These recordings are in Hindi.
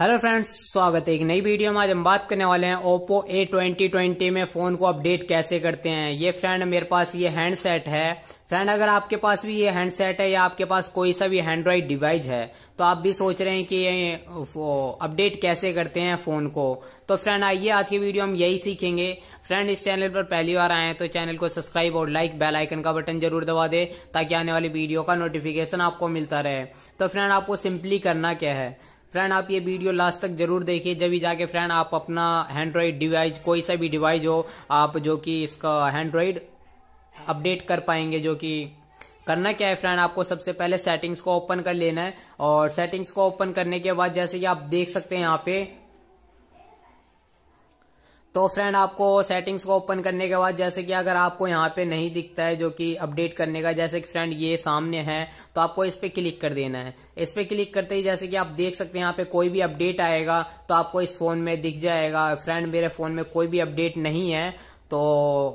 हेलो फ्रेंड्स स्वागत है एक नई वीडियो में आज हम बात करने वाले हैं ओप्पो ए ट्वेंटी ट्वेंटी में फोन को अपडेट कैसे करते हैं ये फ्रेंड मेरे पास ये हैंडसेट है फ्रेंड अगर आपके पास भी ये हैंडसेट है या आपके पास कोई सा भी हैंड्रॉइड डिवाइस है तो आप भी सोच रहे हैं कि ये अपडेट कैसे करते हैं फोन को तो फ्रेंड आइए आज की वीडियो हम यही सीखेंगे फ्रेंड इस चैनल पर पहली बार आए हैं तो चैनल को सब्सक्राइब और लाइक बेल आइकन का बटन जरूर दबा दे ताकि आने वाली वीडियो का नोटिफिकेशन आपको मिलता रहे तो फ्रेंड आपको सिंपली करना क्या है फ्रेंड आप ये वीडियो लास्ट तक जरूर देखिए जब भी जाके फ्रेंड आप अपना एंड्रॉयड डिवाइस कोई सा भी डिवाइस हो आप जो कि इसका एंड्रॉयड अपडेट कर पाएंगे जो कि करना क्या है फ्रेंड आपको सबसे पहले सेटिंग्स को ओपन कर लेना है और सेटिंग्स को ओपन करने के बाद जैसे कि आप देख सकते हैं यहाँ पे तो फ्रेंड आपको सेटिंग्स को ओपन करने के बाद जैसे कि अगर आपको यहाँ पे नहीं दिखता है जो कि अपडेट करने का जैसे कि फ्रेंड ये सामने है तो आपको इस पर क्लिक कर देना है इस पर क्लिक करते ही जैसे कि आप देख सकते हैं यहाँ पे कोई भी अपडेट आएगा तो आपको इस फोन में दिख जाएगा फ्रेंड मेरे फोन में कोई भी अपडेट नहीं है तो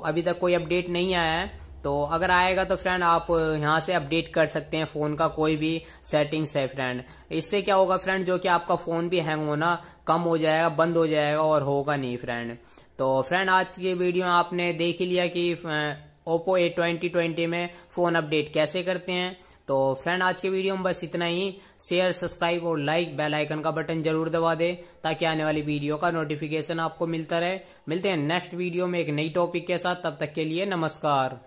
अभी तक कोई अपडेट नहीं आया है तो अगर आएगा तो फ्रेंड आप यहां से अपडेट कर सकते हैं फ़ोन का कोई भी सेटिंग्स है फ्रेंड इससे क्या होगा फ्रेंड जो कि आपका फ़ोन भी हैंग होना कम हो जाएगा बंद हो जाएगा और होगा नहीं फ्रेंड तो फ्रेंड आज की वीडियो आपने देख ही लिया कि ओप्पो ए ट्वेंटी ट्वेंटी में फ़ोन अपडेट कैसे करते हैं तो फ्रेंड आज के वीडियो में बस इतना ही शेयर सब्सक्राइब और लाइक बेल आइकन का बटन जरूर दबा दे ताकि आने वाली वीडियो का नोटिफिकेशन आपको मिलता रहे मिलते हैं नेक्स्ट वीडियो में एक नई टॉपिक के साथ तब तक के लिए नमस्कार